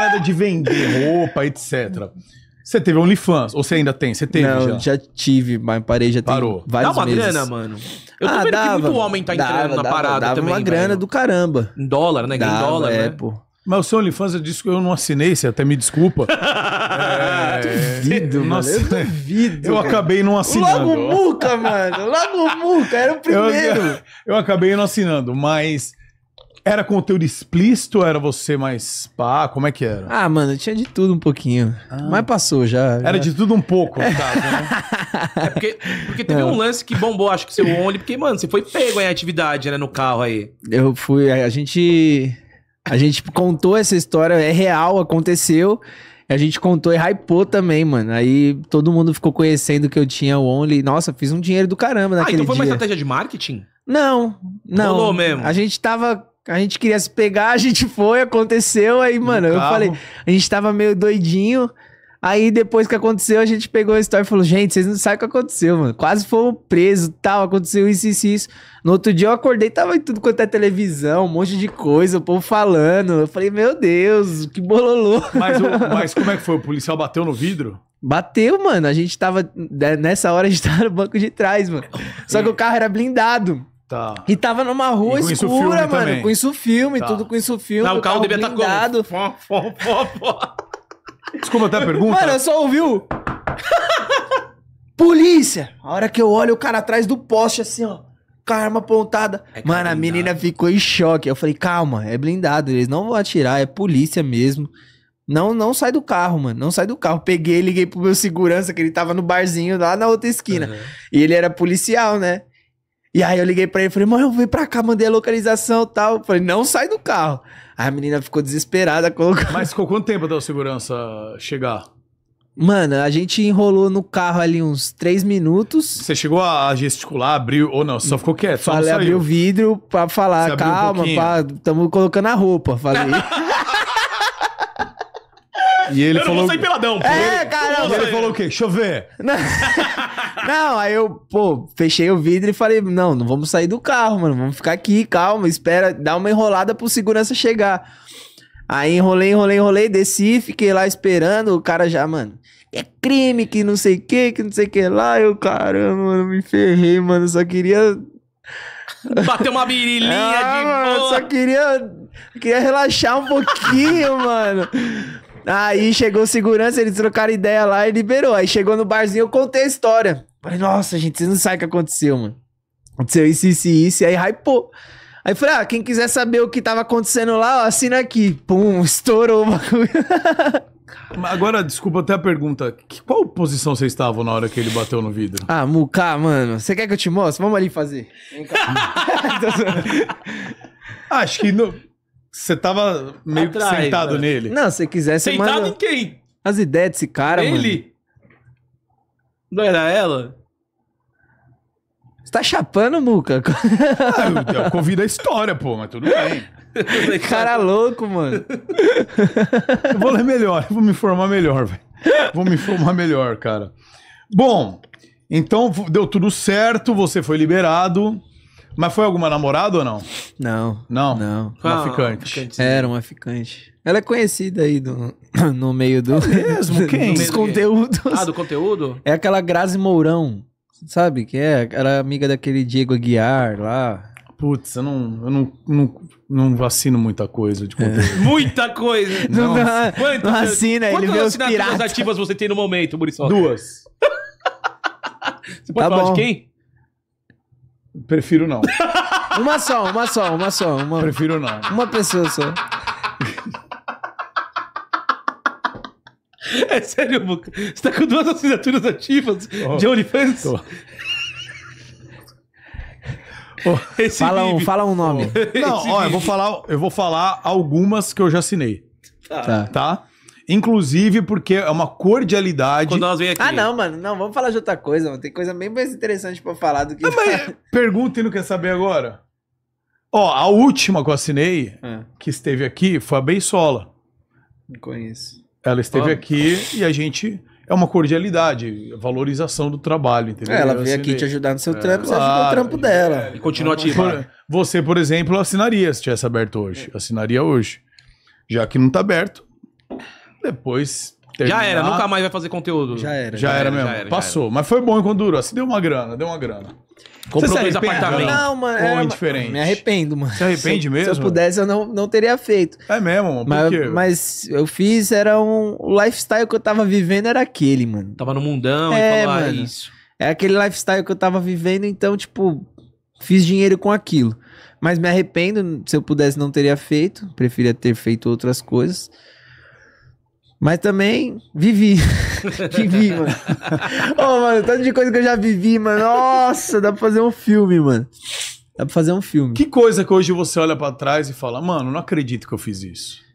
parada de vender roupa, etc. Você teve OnlyFans? Ou você ainda tem? Você teve Não, já? já tive, mas parei, já Parou. tem vários Dá uma meses. grana, mano. Eu tô Ah, vendo dava, que muito homem tá entrando dava, na dava, parada dava também, uma grana velho. do caramba. Em dólar, né? em dólar, é, né? pô. Mas o seu OnlyFans, eu disse que eu não assinei, você até me desculpa. É, Duvido, nossa, mano. Eu né? duvido. eu acabei não assinando. Logo o Muca, mano. Logo o Muca, era o Eu, primeiro. eu acabei não assinando, mas era conteúdo explícito ou era você mais pá? Como é que era? Ah, mano, tinha de tudo um pouquinho. Ah. Mas passou já, já. Era de tudo um pouco, no caso, né? é porque, porque teve um lance que bombou, acho que seu Only, porque, mano, você foi pego em atividade, né, no carro aí. Eu fui, a gente. A gente contou essa história, é real, aconteceu. A gente contou e hypou também, mano. Aí todo mundo ficou conhecendo que eu tinha o Only. Nossa, fiz um dinheiro do caramba naquele dia. Ah, então foi dia. uma estratégia de marketing? Não, não. Rolou mesmo. A gente tava a gente queria se pegar, a gente foi, aconteceu. Aí, mano, eu falei, a gente tava meio doidinho. Aí depois que aconteceu, a gente pegou a história e falou: gente, vocês não sabem o que aconteceu, mano. Quase fomos presos, tal, aconteceu isso, isso, isso. No outro dia eu acordei, tava em tudo quanto é televisão, um monte de coisa, o povo falando. Eu falei, meu Deus, que bololô. Mas, mas como é que foi? O policial bateu no vidro? Bateu, mano. A gente tava. Né, nessa hora a gente tava no banco de trás, mano. Só que o carro era blindado. Tá. E tava numa rua escura, mano. Também. Com isso filme, tá. tudo com isso filme. Não, o carro devia estar tá Fó, Fó, fó, fó, Desculpa até a pergunta. Mano, só ouviu. Polícia! A hora que eu olho o cara atrás do poste, assim, ó. Com a arma apontada. É mano, é a menina ficou em choque. Eu falei, calma, é blindado. Eles não vão atirar, é polícia mesmo. Não, não sai do carro, mano. Não sai do carro. Peguei, liguei pro meu segurança, que ele tava no barzinho lá na outra esquina. Uhum. E ele era policial, né? E aí eu liguei pra ele, falei, mãe, eu vim pra cá, mandei a localização e tal. Eu falei, não sai do carro. Aí a menina ficou desesperada, colocou... Mas ficou quanto tempo até o segurança chegar? Mano, a gente enrolou no carro ali uns três minutos. Você chegou a gesticular, abriu ou não? Só ficou quieto? Só falei, abriu o vidro pra falar, calma, um pá, tamo colocando a roupa, falei. E ele eu falou. vou sair peladão, pô. É, caramba. ele falou o quê? Chover. Não. não, aí eu, pô, fechei o vidro e falei: não, não vamos sair do carro, mano. Vamos ficar aqui, calma, espera, dá uma enrolada pro segurança chegar. Aí enrolei, enrolei, enrolei, desci, fiquei lá esperando, o cara já, mano, é crime que não sei o que, que não sei o que lá. Eu, caramba, mano, me ferrei, mano, só queria. Bater uma birilinha ah, de mano, boa. Só queria, queria relaxar um pouquinho, mano. Aí chegou o segurança, eles trocaram ideia lá e liberou. Aí chegou no barzinho, eu contei a história. Falei, nossa, gente, vocês não sabem o que aconteceu, mano. Aconteceu isso, isso e isso. aí hypou. Aí falei, ah, quem quiser saber o que tava acontecendo lá, ó, assina aqui. Pum, estourou o bagulho. Agora, desculpa até a pergunta. Que, qual posição vocês estavam na hora que ele bateu no vidro? Ah, Muká, mano. Você quer que eu te mostre? Vamos ali fazer. Vem então, cá. Ah, acho que não. Você tava meio Atrás, que sentado mano. nele. Não, se quiser, você Sentado manda... em quem? As ideias desse cara, mano. Ele? Não era ela? Você tá chapando, Muca? Ah, eu convido a história, pô, mas tudo bem. Cara louco, mano. Eu vou ler melhor, vou me informar melhor, velho. Vou me informar melhor, cara. Bom, então deu tudo certo, você foi liberado. Mas foi alguma namorada ou não? Não. Não? Não. Uma ah, ficante. Era uma ficante. Ela é conhecida aí do, no meio do... É mesmo? Quem? Dos conteúdos. Ah, do conteúdo? É aquela Grazi Mourão, sabe? Que é, era amiga daquele Diego Aguiar lá. Putz, eu não, eu não, não, não vacino muita coisa de é. conteúdo. É. Muita coisa! Não, não, quantos, não vacina, ele vê os piratas. ativas você tem no momento, Muriçoca? Duas. você pode tá falar bom. de quem? Prefiro não. uma só, uma só, uma só. Uma, Prefiro não. Uma pessoa só. É sério, Boca? Você tá com duas assinaturas ativas oh, de OnlyFans? Oh, fala, um, fala um nome. Oh. Não, ó, eu vou, falar, eu vou falar algumas que eu já assinei. Tá. tá. tá? Inclusive porque é uma cordialidade. Quando nós vem aqui. Ah, não, mano. Não, vamos falar de outra coisa, mano. Tem coisa bem mais interessante pra falar do que. Não, ah, mas pergunta e não quer saber agora. Ó, a última que eu assinei, é. que esteve aqui, foi a Beisola. Não conheço. Ela esteve aqui e a gente. É uma cordialidade, valorização do trabalho, entendeu? É, ela veio aqui te ajudar no seu é, trampo, você ajudou o trampo dela. E continua ativa. Né? Você, por exemplo, assinaria se tivesse aberto hoje. É. Assinaria hoje. Já que não tá aberto, depois. Terminar, já era, nunca mais vai fazer conteúdo. Já era. Já, já era, era, mesmo. Já era, Passou. mas foi bom enquanto durou. Se deu uma grana, deu uma grana. Comprou dois apartamentos. Não, mano. Ou diferente indiferente. Me arrependo, mano. Se arrepende se, mesmo? Se eu pudesse, eu não, não teria feito. É mesmo, mano. mas, mas eu fiz, era um. O lifestyle que eu tava vivendo era aquele, mano. Tava no mundão é, e falar ah, é isso. É aquele lifestyle que eu tava vivendo, então, tipo, fiz dinheiro com aquilo. Mas me arrependo, se eu pudesse, não teria feito. Preferia ter feito outras coisas. Mas também vivi. vivi, mano. Ô, oh, mano, tanto de coisa que eu já vivi, mano. Nossa, dá pra fazer um filme, mano. Dá pra fazer um filme. Que coisa que hoje você olha para trás e fala, mano, não acredito que eu fiz isso.